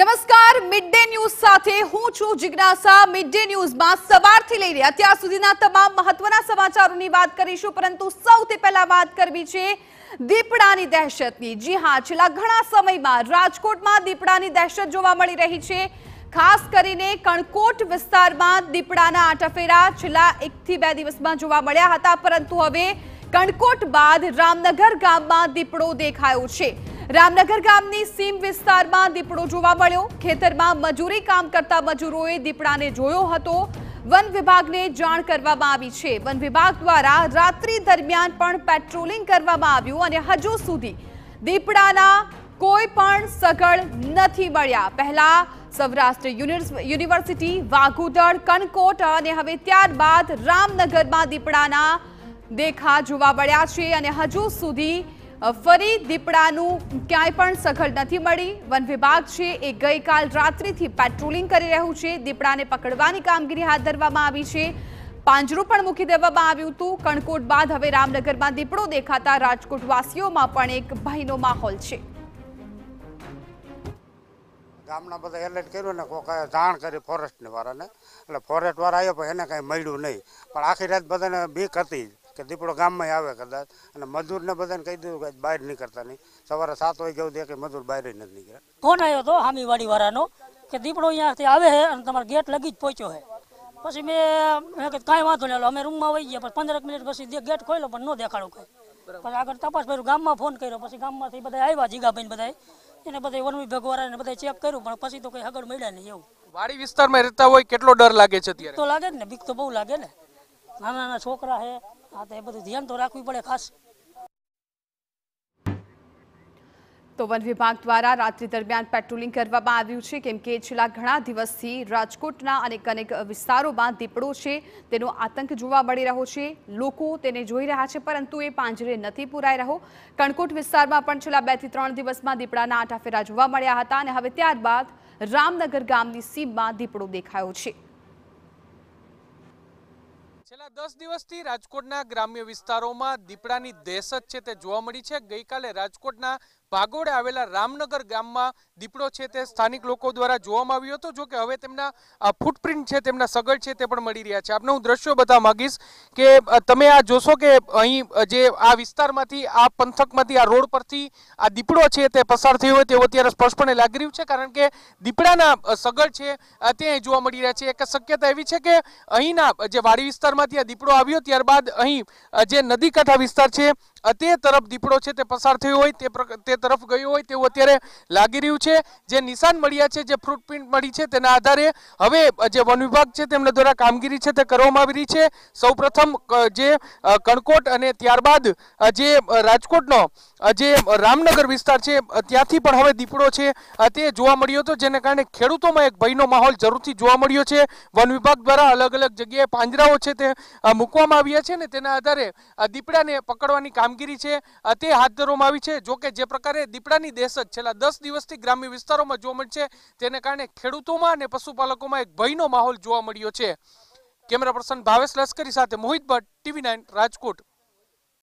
નમસ્કાર mid day news સાથે હું છું જિજ્ઞાસા મિડ ડે ન્યૂઝમાં સવારથી લઈને અત્યાર સુધીના તમામ મહત્વના સમાચારોની વાત કરીશું પરંતુ સૌથી પહેલા વાત કરવી છે દીપડાની દહેશતની જી હા છેલ્લા ઘણા સમયમાં રાજકોટમાં દીપડાની દહેશત જોવા મળી રહી છે ખાસ કરીને કણકોટ વિસ્તારમાં દીપડાના આટફેરા છેલ્લા એકથી બે દિવસમાં જોવા મળ્યા હતા પરંતુ હવે કણકોટ બાદ રામનગર ગામમાં દીપડો દેખાયો છે રામનગર ગામની સીમ વિસ્તારમાં દીપડો જોવા મળ્યો ખેતરમાં મજૂરી કામ કરતા મજૂરોએ દીપડાને જોયો હતો વન વિભાગને જાણ કરવામાં આવી છે વન વિભાગ દ્વારા રાત્રિ દરમિયાન પણ પેટ્રોલિંગ કરવામાં આવ્યું અને હજુ સુધી દીપડાના કોઈ પણ સગળ નથી મળ્યા પહેલા સૌરાષ્ટ્ર યુનિવર્સિટી વાઘુદળ કણકોટ અને હવે ત્યારબાદ રામનગરમાં દીપડાના દેખા જોવા મળ્યા છે અને હજુ સુધી ફરી દીપડાનું ક્યાંય પણ સઘળ નથી મળી વન વિભાગ છે એ ગઈકાલ રાત્રિથી પેટ્રોલિંગ કરી રહ્યું છે દીપડાને પકડવાની કામગીરી હાથ ધરવામાં આવી છે પાંજરું પણ મૂકી દેવામાં આવ્યું હતું કણકોટ બાદ હવે રામનગરમાં દીપડો દેખાતા રાજકોટવાસીઓમાં પણ એક ભયનો માહોલ છે ગામના બધા એલર્ટ કર્યું ને કોક જાણ કરી ફોરેસ્ટ વાળાને એટલે ફોરેસ્ટ વાળા આવ્યો પણ એને કાંઈ મળ્યું નહીં પણ આખી રાત બધાને બીક હતી કે દીપડો ગામમાં આવે કદાચ અને મજૂરને બધાને કહી દીધું કે બહાર નીકળતા નહીં સવારે સાત વાગે જવું દે કે મજૂર બહાર નથી નીકળ્યા ફોન આવ્યો હતો હામીવાડી વાળાનો કે દીપડો અહીંયાથી આવે છે અને તમારે ગેટ લગી જ પહોંચ્યો છે પછી મેં કાંઈ વાંધો નહીં અમે રૂમમાં વહી ગયા પછી પંદરેક મિનિટ પછી ગેટ ખોલ્યો પણ ન દેખાડો કંઈ પછી આગળ તપાસ કર્યું ગામમાં ફોન કર્યો પછી ગામમાંથી બધા આવ્યા જીગાભાઈ બધા એને બધા વન વિભાગ ને બધા ચેક કર્યું પણ પછી તો કઈ આગળ મળ્યા નહીં એવું વાડી વિસ્તારમાં રહેતા હોય કેટલો ડર લાગે છે તો લાગે ને બીક તો બહુ લાગે ને નાના નાના છોકરા છે તો વન વિભાગ દ્વારા રાત્રિ દરમિયાન પેટ્રોલિંગ કરવામાં આવ્યું છે કેમ કે છેલ્લા ઘણા દિવસથી રાજકોટના અનેક અનેક વિસ્તારોમાં દીપડો છે તેનો આતંક જોવા મળી રહ્યો છે લોકો તેને જોઈ રહ્યા છે પરંતુ એ પાંજરે નથી પુરાઈ રહ્યો કણકોટ વિસ્તારમાં પણ છેલ્લા બેથી ત્રણ દિવસમાં દીપડાના આટાફેરા જોવા મળ્યા હતા અને હવે ત્યારબાદ રામનગર ગામની સીમમાં દીપડો દેખાયો છે છેલ્લા દસ દિવસથી રાજકોટના ગ્રામ્ય વિસ્તારોમાં દીપડાની દહેશત છે તે જોવા મળી છે ગઈકાલે રાજકોટના વાગોડ આવેલા રામનગર ગામમાં દીપડો છે તે સ્થાનિક લોકો દ્વારા જોવામાં આવ્યો હતો જોકે હવે તેમના ફૂટપ્રિન્ટ છે તેમના સગળ છે તે પણ મળી રહ્યા છે આપને હું દ્રશ્યો બતાવવા માંગીશ કે તમે આ જોશો કે અહીં જે આ વિસ્તારમાંથી આ પંથકમાંથી આ રોડ પરથી આ દીપડો છે તે પસાર થયો હોય તેવું અત્યારે સ્પષ્ટપણે લાગી રહ્યું છે કારણ કે દીપડાના સગળ છે તે જોવા મળી રહ્યા છે એક શક્યતા એવી છે કે અહીંના જે વાડી વિસ્તારમાંથી આ દીપડો આવ્યો ત્યારબાદ અહીં જે નદી કાંઠા વિસ્તાર છે તે તરફ દીપડો છે તે પસાર થયો હોય તે તરફ ગયો હોય તેવું અત્યારે લાગી રહ્યું છે જે નિશાન મળ્યા છે જે ફ્રૂટપ્રિન્ટ મળી છે તેના આધારે હવે જે વન વિભાગ છે તેમના દ્વારા કામગીરી છે તે કરવામાં આવી રહી છે સૌપ્રથમ જે કણકોટ અને ત્યારબાદ જે રાજકોટનો જે રામનગર વિસ્તાર છે ત્યાંથી પણ હવે દીપડો છે તે જોવા મળ્યો હતો જેને કારણે ખેડૂતોમાં એક ભયનો માહોલ જરૂરથી જોવા મળ્યો છે વન વિભાગ દ્વારા અલગ અલગ જગ્યાએ પાંજરાઓ છે તે મૂકવામાં આવ્યા છે ને તેના આધારે દીપડાને પકડવાની કામગીરી કામગીરી છે તે હાથ ધરવામાં આવી છે જોકે જે પ્રકારે દીપડાની દહેશત છેલ્લા દસ દિવસથી ગ્રામ્ય વિસ્તારોમાં જોવા મળશે તેને કારણે ખેડૂતોમાં અને પશુપાલકોમાં એક ભયનો માહોલ જોવા મળ્યો છે કેમેરા પર્સન ભાવેશ લશ્કરી સાથે મોહિત ભટ્ટ ટીવી નાઇન રાજકોટ